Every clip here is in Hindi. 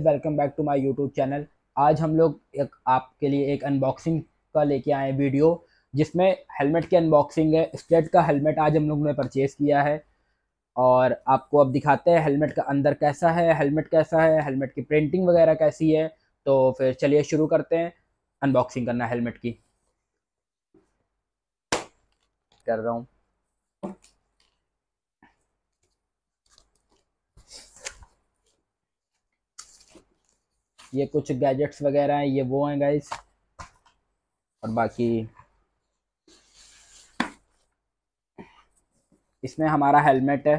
welcome back to my YouTube channel आज हम लोग एक आपके लिए एक अनबॉक्सिंग का लेके आए वीडियो जिसमें हेलमेट की अनबॉक्सिंग है स्टेट का हेलमेट आज हम लोग ने परचेज़ किया है और आपको अब दिखाते हैं हेलमेट का अंदर कैसा है हेलमेट कैसा है हेलमेट की प्रिंटिंग वगैरह कैसी है तो फिर चलिए शुरू करते हैं अनबॉक्सिंग करना हेलमेट की कर रहा हूँ ये कुछ गैजेट्स वगैरह हैं ये वो हैं गाइस और बाकी इसमें हमारा हेलमेट है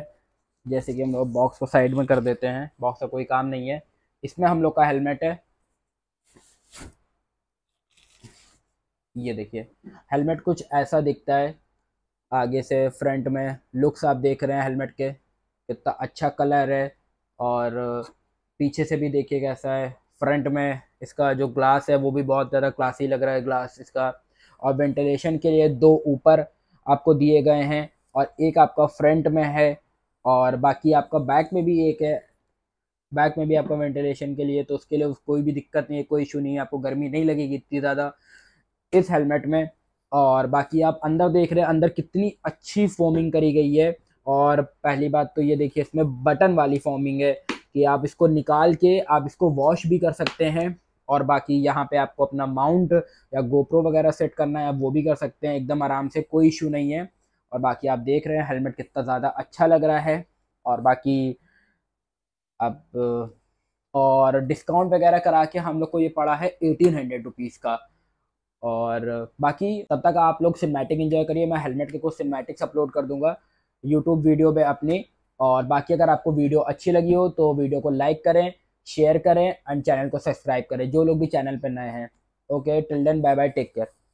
जैसे कि हम लोग बॉक्स को साइड में कर देते हैं बॉक्स का कोई काम नहीं है इसमें हम लोग का हेलमेट है ये देखिए हेलमेट कुछ ऐसा दिखता है आगे से फ्रंट में लुक्स आप देख रहे हैं हेलमेट के कितना अच्छा कलर है और पीछे से भी देखिए कैसा है फ्रंट में इसका जो ग्लास है वो भी बहुत ज़्यादा क्लासी लग रहा है ग्लास इसका और वेंटिलेशन के लिए दो ऊपर आपको दिए गए हैं और एक आपका फ्रंट में है और बाकी आपका बैक में भी एक है बैक में भी आपका वेंटिलेशन के लिए तो उसके लिए कोई भी दिक्कत नहीं है कोई इशू नहीं है आपको गर्मी नहीं लगेगी इतनी ज़्यादा इस हेलमेट में और बाकी आप अंदर देख रहे हैं अंदर कितनी अच्छी फॉर्मिंग करी गई है और पहली बात तो ये देखिए इसमें बटन वाली फॉर्मिंग है कि आप इसको निकाल के आप इसको वॉश भी कर सकते हैं और बाकी यहाँ पे आपको अपना माउंट या गोप्रो वगैरह सेट करना है आप वो भी कर सकते हैं एकदम आराम से कोई इशू नहीं है और बाकी आप देख रहे हैं हेलमेट कितना ज़्यादा अच्छा लग रहा है और बाकी अब और डिस्काउंट वगैरह करा के हम लोग को ये पड़ा है एटीन हंड्रेड रुपीज़ का और बाकी तब तक आप लोग सिनेमैटिक इन्जॉय करिए मैं हेलमेट के कुछ सिनेमैटिक्स अपलोड कर दूंगा यूट्यूब वीडियो पे अपनी और बाकी अगर आपको वीडियो अच्छी लगी हो तो वीडियो को लाइक करें शेयर करें एंड चैनल को सब्सक्राइब करें जो लोग भी चैनल पर नए हैं okay till then bye bye take care